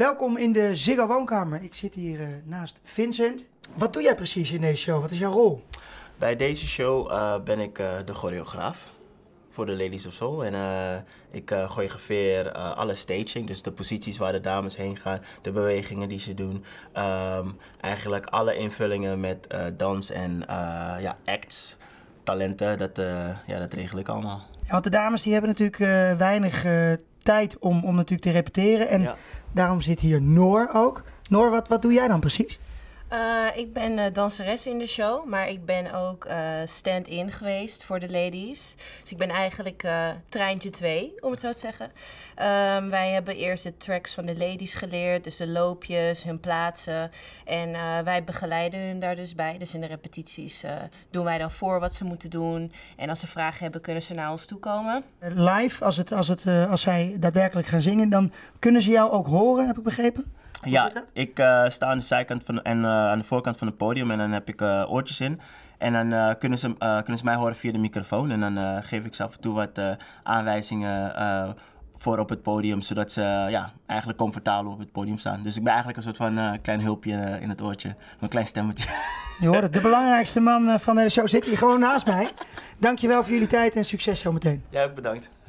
Welkom in de Ziggo Woonkamer. Ik zit hier eh, naast Vincent. Wat doe jij precies in deze show? Wat is jouw rol? Bij deze show eh, ben ik eh, de choreograaf voor de Ladies of Soul. En ik choreografeer alle staging, dus de posities waar de dames heen gaan, de bewegingen die ze doen. Ehm, eigenlijk alle invullingen met dans en ja, acts, talenten, dat, ja, dat regel ik allemaal. Ja, want de dames die hebben natuurlijk weinig tijd om, om natuurlijk te repeteren. En daarom zit hier Noor ook. Noor, wat, wat doe jij dan precies? Eh, ik ben eh, danseres in de show, maar ik ben ook eh, stand-in geweest voor de ladies. Dus ik ben eigenlijk treintje 2, om het zo te zeggen. Ehm, wij hebben eerst de tracks van de ladies geleerd, dus de loopjes, hun plaatsen. En wij begeleiden hun daar dus bij. Dus in de repetities doen wij dan voor wat ze moeten doen. En als ze vragen hebben, kunnen ze naar ons toe komen. Live, als, het, als, het, als zij daadwerkelijk gaan zingen, dan kunnen ze jou ook horen, heb ik begrepen? ja, ik eh, sta aan de zijkant van, en eh, aan de voorkant van het podium en dan heb ik eh, oortjes in. En dan kunnen, ze, kunnen ze mij horen via de microfoon. En dan geef ik ze af en toe wat aanwijzingen voor op het podium, zodat ze ja, eigenlijk comfortabel op het podium staan. Dus ik ben eigenlijk een soort van klein hulpje in het oortje, een klein stemmetje. Je hoort het, de belangrijkste man van de show zit hier gewoon naast mij. Dankjewel voor jullie tijd en succes zometeen. Jij ja, ook bedankt.